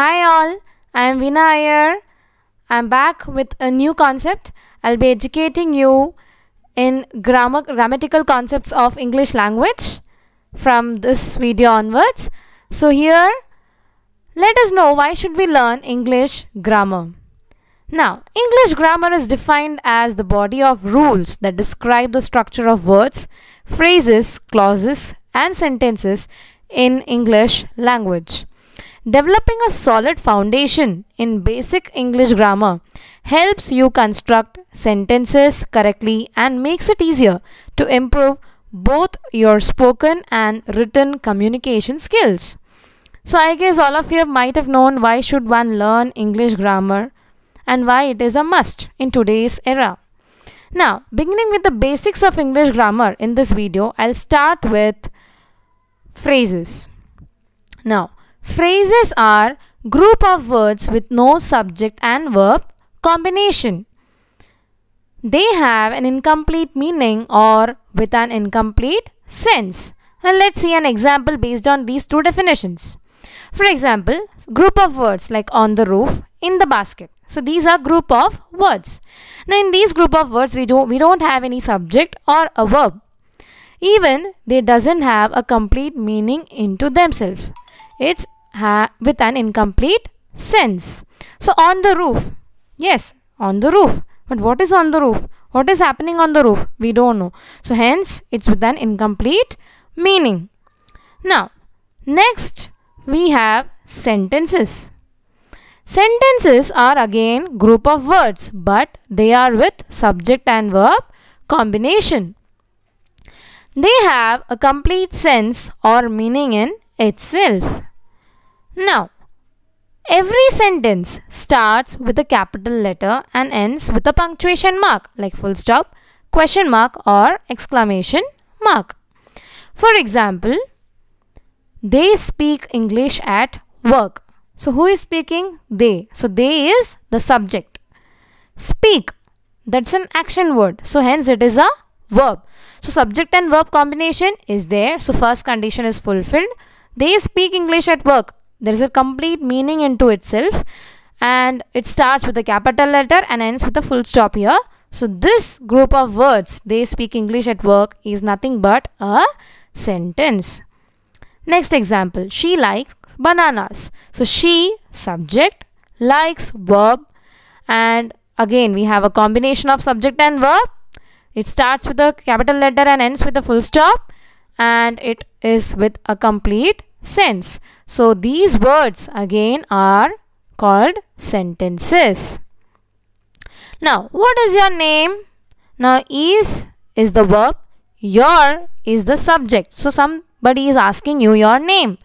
Hi all, I am Vina Iyer. I am back with a new concept. I'll be educating you in grammar, grammatical concepts of English language from this video onwards. So here, let us know why should we learn English grammar. Now, English grammar is defined as the body of rules that describe the structure of words, phrases, clauses and sentences in English language. Developing a solid foundation in basic English grammar helps you construct sentences correctly and makes it easier to improve both your spoken and written communication skills. So I guess all of you might have known why should one learn English grammar and why it is a must in today's era. Now, beginning with the basics of English grammar in this video, I'll start with phrases. Now, Phrases are group of words with no subject and verb combination. They have an incomplete meaning or with an incomplete sense. And let's see an example based on these two definitions. For example, group of words like on the roof, in the basket. So these are group of words. Now in these group of words, we, do, we don't have any subject or a verb. Even they doesn't have a complete meaning into themselves. It's with an incomplete sense. So on the roof, yes, on the roof. But what is on the roof? What is happening on the roof? We don't know. So hence, it's with an incomplete meaning. Now, next we have sentences. Sentences are again group of words but they are with subject and verb combination. They have a complete sense or meaning in itself. Now, every sentence starts with a capital letter and ends with a punctuation mark like full stop, question mark or exclamation mark. For example, they speak English at work. So who is speaking? They. So they is the subject. Speak. That's an action word. So hence it is a verb. So subject and verb combination is there. So first condition is fulfilled. They speak English at work. There is a complete meaning into itself and it starts with a capital letter and ends with a full stop here. So this group of words, they speak English at work, is nothing but a sentence. Next example, she likes bananas. So she, subject, likes, verb and again we have a combination of subject and verb. It starts with a capital letter and ends with a full stop and it is with a complete sense. So these words again are called sentences. Now what is your name? Now is is the verb, your is the subject. So somebody is asking you your name.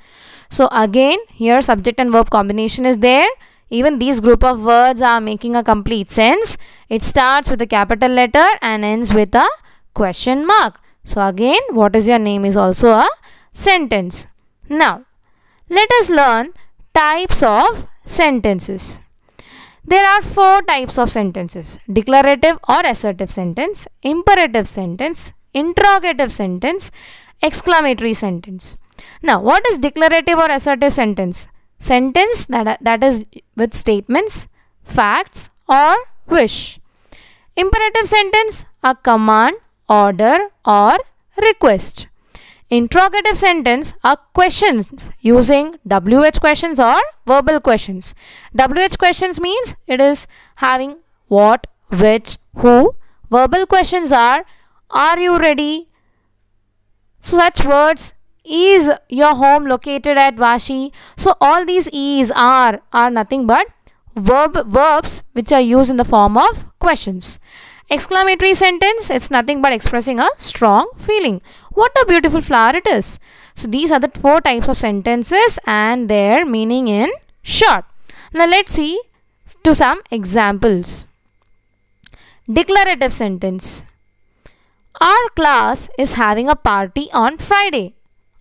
So again here subject and verb combination is there. Even these group of words are making a complete sense. It starts with a capital letter and ends with a question mark. So again what is your name is also a sentence. Now, let us learn types of sentences. There are four types of sentences declarative or assertive sentence, imperative sentence, interrogative sentence, exclamatory sentence. Now, what is declarative or assertive sentence? Sentence that, that is with statements, facts, or wish. Imperative sentence a command, order, or request. Interrogative sentence are questions using WH questions or verbal questions. WH questions means it is having what, which, who. Verbal questions are are you ready? So such words is your home located at Vashi. So all these is are are nothing but verb verbs which are used in the form of questions. Exclamatory sentence, it's nothing but expressing a strong feeling. What a beautiful flower it is. So these are the four types of sentences and their meaning in short. Now let's see to some examples. Declarative sentence. Our class is having a party on Friday.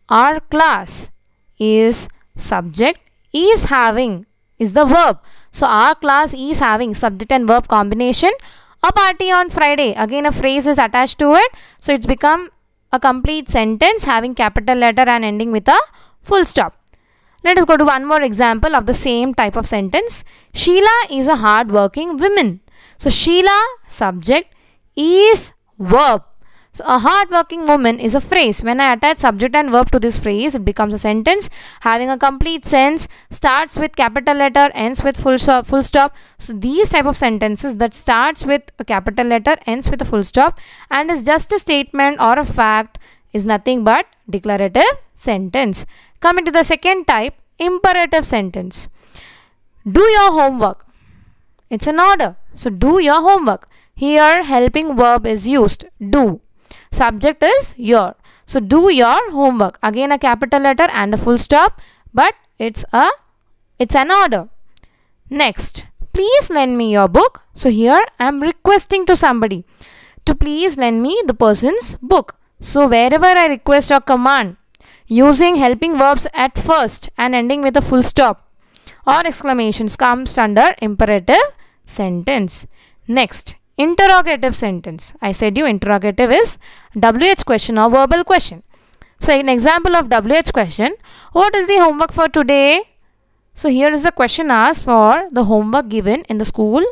Our class is subject is having is the verb. So our class is having subject and verb combination. A party on Friday. Again, a phrase is attached to it. So it's become a complete sentence having capital letter and ending with a full stop. Let us go to one more example of the same type of sentence. Sheila is a hardworking woman. So Sheila subject is verb. So a hardworking woman is a phrase. When I attach subject and verb to this phrase, it becomes a sentence having a complete sense, starts with capital letter, ends with full full stop. So these type of sentences that starts with a capital letter, ends with a full stop and is just a statement or a fact is nothing but declarative sentence. Coming to the second type, imperative sentence. Do your homework. It's an order. So do your homework. Here helping verb is used. Do. Subject is your. So do your homework. Again a capital letter and a full stop but it's a it's an order. Next, please lend me your book. So here I am requesting to somebody to please lend me the person's book. So wherever I request or command using helping verbs at first and ending with a full stop or exclamations comes under imperative sentence. Next, interrogative sentence. I said you interrogative is WH question or verbal question. So an example of WH question, what is the homework for today? So here is a question asked for the homework given in the school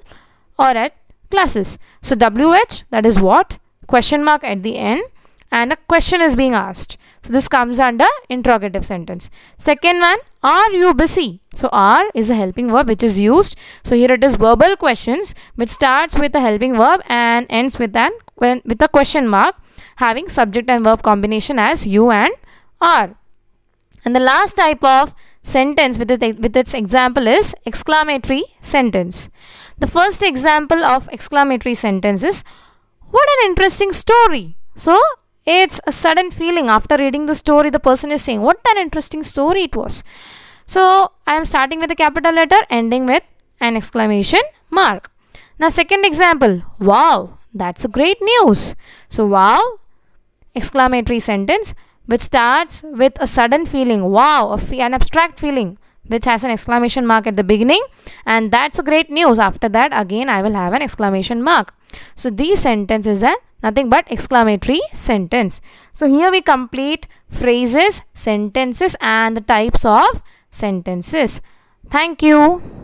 or at classes. So WH that is what? Question mark at the end and a question is being asked. So this comes under interrogative sentence. Second one, are you busy? So are is a helping verb which is used. So here it is verbal questions which starts with a helping verb and ends with an with a question mark having subject and verb combination as you and are. And the last type of sentence with its, with its example is exclamatory sentence. The first example of exclamatory sentence is what an interesting story. So it's a sudden feeling after reading the story, the person is saying, What an interesting story it was. So I am starting with a capital letter, ending with an exclamation mark. Now, second example, Wow, that's a great news. So, wow, exclamatory sentence which starts with a sudden feeling, wow, an abstract feeling which has an exclamation mark at the beginning and that's great news after that again I will have an exclamation mark so these sentence is nothing but exclamatory sentence so here we complete phrases sentences and the types of sentences thank you